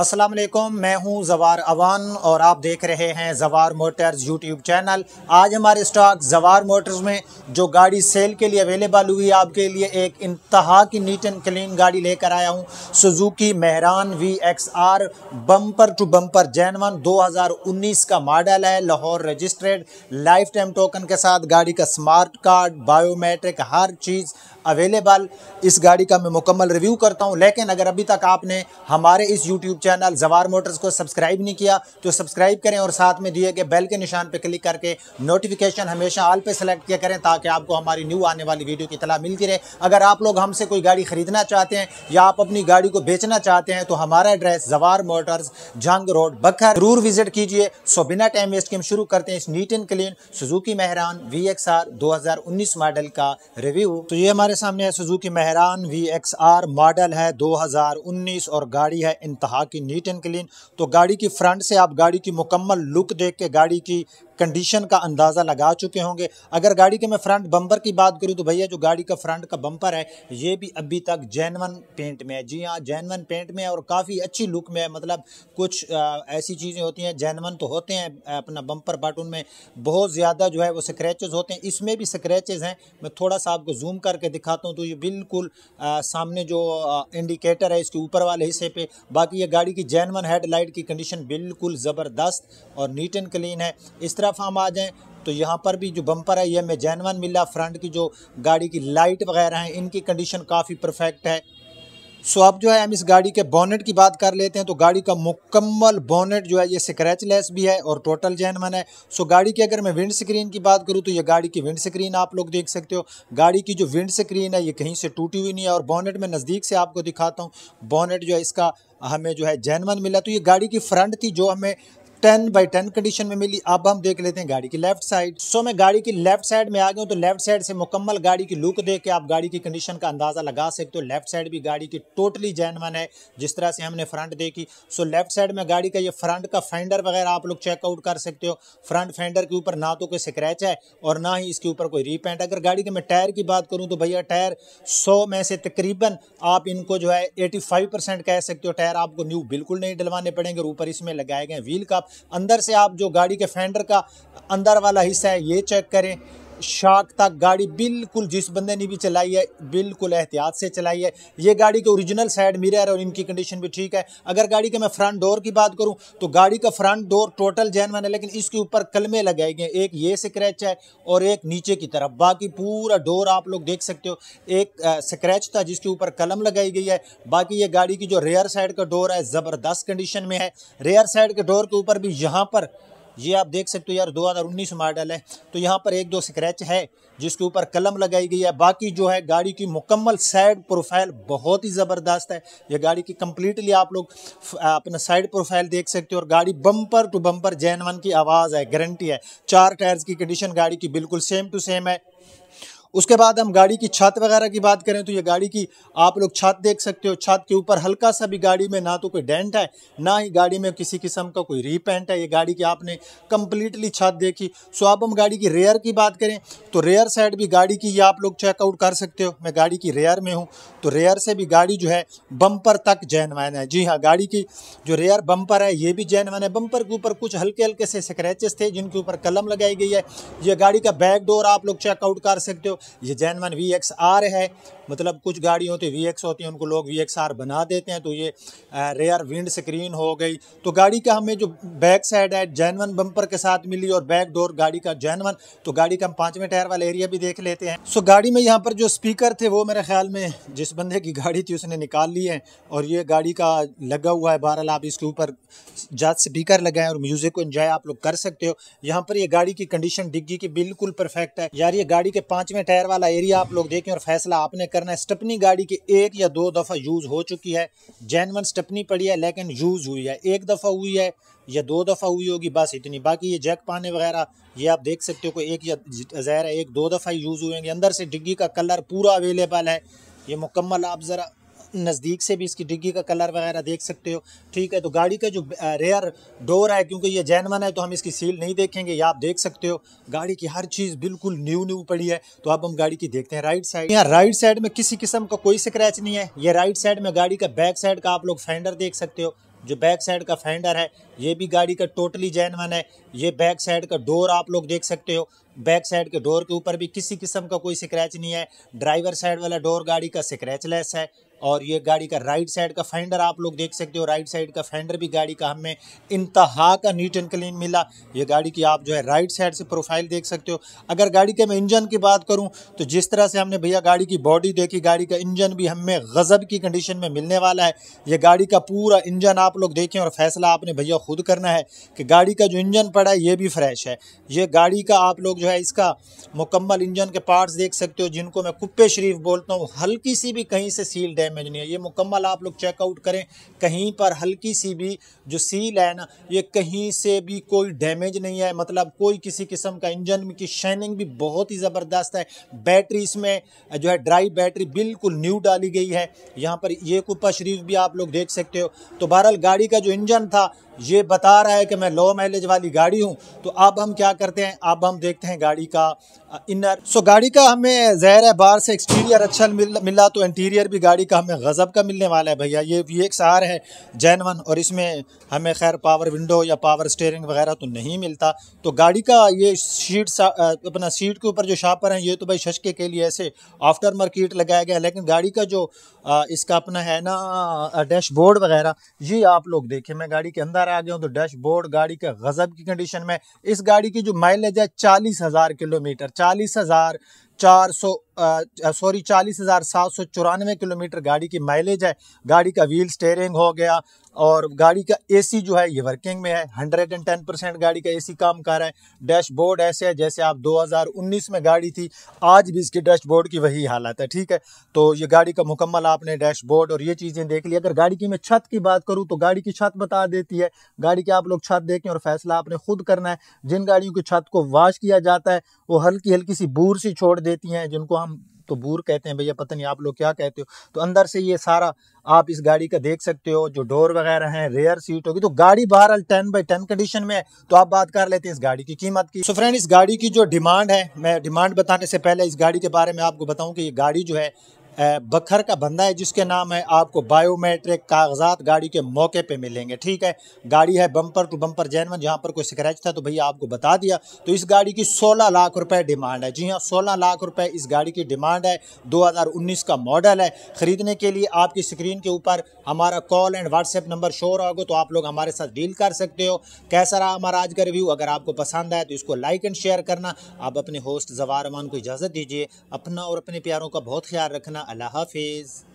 अस्सलाम वालेकुम मैं हूं जवार अवान और आप देख रहे हैं जवार मोटर्स यूट्यूब चैनल आज हमारे स्टॉक जवार मोटर्स में जो गाड़ी सेल के लिए अवेलेबल हुई आपके लिए एक इंतहा की नीट एंड क्लीन गाड़ी लेकर आया हूं Suzuki Mehran V X R bumper to bumper genuine 2019 का मॉडल है Lahore registered life time token के साथ गाड़ी का स्मार्ट कार्ड बायोमेट्रिक हर चीज़ अवेलेबल इस गाड़ी का मैं मुकम्मल रिव्यू करता हूँ लेकिन अगर अभी तक आपने हमारे इस यूट्यूब चैनल जवार मोटर्स को सब्सक्राइब नहीं किया तो सब्सक्राइब करें और साथ में दिए गए बेल के निशान पर क्लिक करके नोटिफिकेशन हमेशा ऑल पर सेलेक्ट किया करें ताकि आपको हमारी न्यू आने वाली वीडियो की तला मिलती रहे अगर आप लोग हमसे कोई गाड़ी ख़रीदना चाहते हैं या आप अपनी गाड़ी को बेचना चाहते हैं तो हमारा एड्रेस जवार मोटर्स जंग रोड बखर जरूर विजिट कीजिए सो बिना टाइम वेस्ट के हम शुरू करते हैं इस neat and clean Suzuki Mehran V X R दो हजार उन्नीस मॉडल का रिव्यू तो ये हमारे हमारे सामने है Suzuki Mehran V X R model है 2019 और गाड़ी है इंतहा की नीट एंड क्लीन तो गाड़ी की फ्रंट से आप गाड़ी की मुकम्मल लुक देख के गाड़ी की कंडीशन का अंदाज़ा लगा चुके होंगे अगर गाड़ी के मैं फ्रंट बम्पर की बात करूँ तो भैया जो गाड़ी का फ्रंट का बम्पर है ये भी अभी तक जैनवन पेंट में है जी हाँ जैनवन पेंट में है और काफ़ी अच्छी लुक में है मतलब कुछ ऐसी चीज़ें होती हैं जैनवन तो होते हैं अपना बम्पर बट उनमें बहुत ज़्यादा जो है वो स्क्रैचेज़ होते हैं इसमें भी स्क्रैचेज़ हैं मैं थोड़ा सा आपको जूम करके दिखाता हूँ तो ये बिल्कुल सामने जो इंडिकेटर है इसके ऊपर वाले हिस्से पर बाकी ये गाड़ी की जैनवन हेडलाइट की कंडीशन बिल्कुल ज़बरदस्त और नीट एंड क्लीन है इस तरह तरफ हम आ जाएँ तो यहाँ पर भी जो बम्पर है यह हमें जैनवन मिला फ्रंट की जो गाड़ी की लाइट वगैरह हैं इनकी कंडीशन काफ़ी परफेक्ट है सो अब जो है हम इस गाड़ी के बोनेट की बात कर लेते हैं तो गाड़ी का मुकम्मल बोनेट जो है ये स्क्रैचलेस भी है और टोटल जैनमन है सो गाड़ी की अगर मैं विंड स्क्रीन की बात करूँ तो ये गाड़ी की विंड स्क्रीन आप लोग देख सकते हो गाड़ी की जो विंड स्क्रीन है ये कहीं से टूटी हुई नहीं है और बोनेट में नज़दीक से आपको दिखाता हूँ बोनेट जो है इसका हमें जो है जैनमन मिला तो ये गाड़ी की फ्रंट थी जो हमें टेन बाई टेन कंडीशन में मिली अब हम देख लेते हैं गाड़ी की लेफ्ट साइड सो मैं गाड़ी की लेफ्ट साइड में आ गया हूँ तो लेफ्ट साइड से मुकम्मल गाड़ी की लुक देख के आप गाड़ी की कंडीशन का अंदाजा लगा सकते हो लेफ्ट साइड भी गाड़ी की टोटली जैनवन है जिस तरह से हमने फ्रंट देखी सो लेफ्ट साइड में गाड़ी का ये फ्रंट का फेंडर वगैरह आप लोग चेकआउट कर सकते हो फ्रंट फेंडर के ऊपर ना तो कोई स्क्रैच है और ना ही इसके ऊपर कोई रीपेंट अगर गाड़ी के मैं टायर की बात करूँ तो भैया टायर सौ में से तकरीबन आप इनको जो है एटी फाइव परसेंट कह सकते हो टायर आपको न्यू बिल्कुल नहीं डलवाने पड़ेंगे ऊपर इसमें लगाए गए व्हील का अंदर से आप जो गाड़ी के फेंडर का अंदर वाला हिस्सा है ये चेक करें शाक तक गाड़ी बिल्कुल जिस बंदे ने भी चलाई है बिल्कुल एहतियात से चलाई है ये गाड़ी के ओरिजिनल साइड मिरर और इनकी कंडीशन भी ठीक है अगर गाड़ी के मैं फ्रंट डोर की बात करूँ तो गाड़ी का फ्रंट डोर टोटल जैन है लेकिन इसके ऊपर कलमे लगाए गए एक ये स्क्रैच है और एक नीचे की तरफ बाकी पूरा डोर आप लोग देख सकते हो एक स्क्रैच था जिसके ऊपर कलम लगाई गई है बाकी ये गाड़ी की जो रेयर साइड का डोर है ज़बरदस्त कंडीशन में है रेयर साइड के डोर के ऊपर भी यहाँ पर ये आप देख सकते हो यार 2019 मॉडल है तो यहाँ पर एक दो स्क्रैच है जिसके ऊपर कलम लगाई गई है बाकी जो है गाड़ी की मुकम्मल साइड प्रोफाइल बहुत ही ज़बरदस्त है ये गाड़ी की कम्प्लीटली आप लोग अपना साइड प्रोफाइल देख सकते हो और गाड़ी bumper to bumper genuine की आवाज़ है गारंटी है चार टायर्स की कंडीशन गाड़ी की बिल्कुल सेम टू सेम है उसके बाद हम गाड़ी की छत वगैरह की बात करें तो ये गाड़ी की आप लोग छत देख सकते हो छत के ऊपर हल्का सा भी गाड़ी में ना तो कोई डेंट है ना ही गाड़ी में किसी किस्म का कोई रीपेंट है ये गाड़ी की आपने कम्प्लीटली छत देखी सो अब हम गाड़ी की रेयर की बात करें तो रेयर साइड भी गाड़ी की ये आप लोग चेकआउट कर सकते हो मैं गाड़ी की रेयर में हूँ तो रेयर से भी गाड़ी जो है बम्पर तक जैनवान है जी हाँ गाड़ी की जो रेयर बम्पर है ये भी जैनवान है बम्पर के ऊपर कुछ हल्के हल्के से स्क्रैचेस थे जिनके ऊपर कलम लगाई गई है ये गाड़ी का बैक डोर आप लोग चेकआउट कर सकते हो ये जैनवन वी एक्स आर है मतलब कुछ गाड़ियों होती वी एक्स होती हैं उनको लोग वी एक्स आर बना देते हैं तो ये रेयर विंड स्क्रीन हो गई तो गाड़ी का हमें जो बैक साइड है जैनवन बम्पर के साथ मिली और बैक डोर गाड़ी का जैनवन तो गाड़ी का हम पाँचवें टायर वाला एरिया भी देख लेते हैं सो गाड़ी में यहाँ पर जो स्पीकर थे वो मेरे ख्याल में जिस बंदे की गाड़ी थी उसने निकाल ली है और ये गाड़ी का लगा हुआ है बहरहाल आप इसके ऊपर जात स्पीकर लगाएं और म्यूज़िक को इन्जॉय आप लोग कर सकते हो यहाँ पर ये गाड़ी की कंडीशन डिग्गी की बिल्कुल परफेक्ट है यार ये गाड़ी के पाँचवें टायर वाला एरिया आप लोग देखें और फैसला आपने करना है स्टपनी गाड़ी की एक या दो दफ़ा यूज़ हो चुकी है जैनवन स्टपनी पड़ी है लेकिन यूज़ हुई है एक दफ़ा हुई है या दो दफ़ा हुई होगी बस इतनी बाकी ये जैक पाने वगैरह ये आप देख सकते हो कोई एक या जहर है एक दो दफ़ा यूज़ हुएंगे अंदर से डिग्गी का कलर पूरा अवेलेबल है ये मुकम्मल आप ज़रा नज़दीक से भी इसकी डिग्गी का कलर वगैरह देख सकते हो ठीक है तो गाड़ी का जो रेयर डोर है क्योंकि ये जैनवन है तो हम इसकी सील नहीं देखेंगे या आप देख सकते हो गाड़ी की हर चीज़ बिल्कुल न्यू न्यू पड़ी है तो अब हम गाड़ी की देखते हैं राइट साइड यहाँ राइट साइड में किसी किस्म का कोई स्क्रैच नहीं है ये राइट साइड में गाड़ी का बैक साइड का आप लोग फेंडर देख सकते हो जो बैक साइड का फेंडर है ये भी गाड़ी का टोटली जैनवन है ये बैक साइड का डोर आप लोग देख सकते हो बैक साइड के डोर के ऊपर भी किसी किस्म का कोई स्क्रैच नहीं है ड्राइवर साइड वाला डोर गाड़ी का स्क्रैचलेस है और ये गाड़ी का राइट साइड का फेंडर आप लोग देख सकते हो राइट साइड का फेंडर भी गाड़ी का हमें इंतहा का नीट एंड क्लीन मिला ये गाड़ी की आप जो है राइट साइड से प्रोफाइल देख सकते हो अगर गाड़ी के मैं इंजन की बात करूँ तो जिस तरह से हमने भैया गाड़ी की बॉडी देखी गाड़ी का इंजन भी हमें गज़ब की कंडीशन में मिलने वाला है ये गाड़ी का पूरा इंजन आप लोग देखें और फैसला आपने भैया खुद करना है कि गाड़ी का जो इंजन पड़ा है ये भी फ्रेश है ये गाड़ी का आप लोग जो है इसका मुकम्मल इंजन के पार्ट्स देख सकते हो जिनको मैं कुप्पे शरीफ बोलता हूँ हल्की सी भी कहीं से सील डैम डैमेज नहीं है ये मुकम्मल आप लोग चेकआउट करें कहीं पर हल्की सी भी जो सील है ना ये कहीं से भी कोई डैमेज नहीं है मतलब कोई किसी किस्म का इंजन की शाइनिंग भी बहुत ही ज़बरदस्त है बैटरी इसमें जो है ड्राई बैटरी बिल्कुल न्यू डाली गई है यहाँ पर ये कुपा शरीफ भी आप लोग देख सकते हो तो बहरहाल गाड़ी का जो इंजन था ये बता रहा है कि मैं लो माइलेज वाली गाड़ी हूँ तो अब हम क्या करते हैं अब हम देखते हैं गाड़ी का इनर सो गाड़ी का हमें जहर है बाहर से एक्सटीरियर अच्छा मिल मिला तो इंटीरियर भी गाड़ी का हमें गज़ब का मिलने वाला है भैया ये भी एक सार है जैनवन और इसमें हमें खैर पावर विंडो या पावर स्टेयरिंग वगैरह तो नहीं मिलता तो गाड़ी का ये सीट अपना सीट के ऊपर जो शापर हैं ये तो भाई शशके के लिए ऐसे आफ्टर मार्किट लगाया गया लेकिन गाड़ी का जो इसका अपना है ना डैशबोर्ड वगैरह ये आप लोग देखें मैं गाड़ी के अंदर आ गया हूँ तो डैशबोर्ड गाड़ी के गजब की कंडीशन में इस गाड़ी की जो माइलेज है चालीस हज़ार किलोमीटर चालीस हज़ार चार सौ सॉरी चालीस हज़ार सात सौ चौरानवे किलोमीटर गाड़ी की माइलेज है गाड़ी का व्हील स्टेयरिंग हो गया और गाड़ी का एसी जो है ये वर्किंग में है हंड्रेड एंड टेन परसेंट गाड़ी का एसी काम कर रहा है डैशबोर्ड ऐसे है जैसे आप 2019 में गाड़ी थी आज भी इसकी डैशबोर्ड की वही हालत है ठीक है तो ये गाड़ी का मुकम्मल आपने डैशबोर्ड और ये चीज़ें देख ली अगर गाड़ी की मैं छत की बात करूँ तो गाड़ी की छत बता देती है गाड़ी की आप लोग छत देखें और फैसला आपने खुद करना है जिन गाड़ियों की छत को वाश किया जाता है वो हल्की हल्की सी बूर सी छोड़ दे देती हैं जिनको हम तो बूर कहते हैं भैया पता नहीं आप लोग क्या कहते हो तो अंदर से ये सारा आप इस गाड़ी का देख सकते हो जो डोर वगैरह हैं रेयर सीट होगी तो गाड़ी बहरहाल टेन बाई टेन कंडीशन में है तो आप बात कर लेते हैं इस गाड़ी की कीमत की सो फ्रेंड इस गाड़ी की जो डिमांड है मैं डिमांड बताने से पहले इस गाड़ी के बारे में आपको बताऊं कि ये गाड़ी जो है बखर का बंदा है जिसके नाम है आपको बायोमेट्रिक कागजात गाड़ी के मौके पे मिलेंगे ठीक है गाड़ी है बम्पर टू बम्पर जैनवन जहाँ पर कोई स्क्रैच था तो भैया आपको बता दिया तो इस गाड़ी की 16 लाख रुपए डिमांड है जी हाँ 16 लाख रुपए इस गाड़ी की डिमांड है 2019 का मॉडल है ख़रीदने के लिए आपकी स्क्रीन के ऊपर हमारा call and WhatsApp number show रहा होगा तो आप लोग हमारे साथ डील कर सकते हो कैसा रहा हमारा आज का रिव्यू अगर आपको पसंद आया तो इसको लाइक एंड शेयर करना आप अपने होस्ट जवार को इजाज़त दीजिए अपना और अपने प्यारों का बहुत ख्याल रखना الله حافظ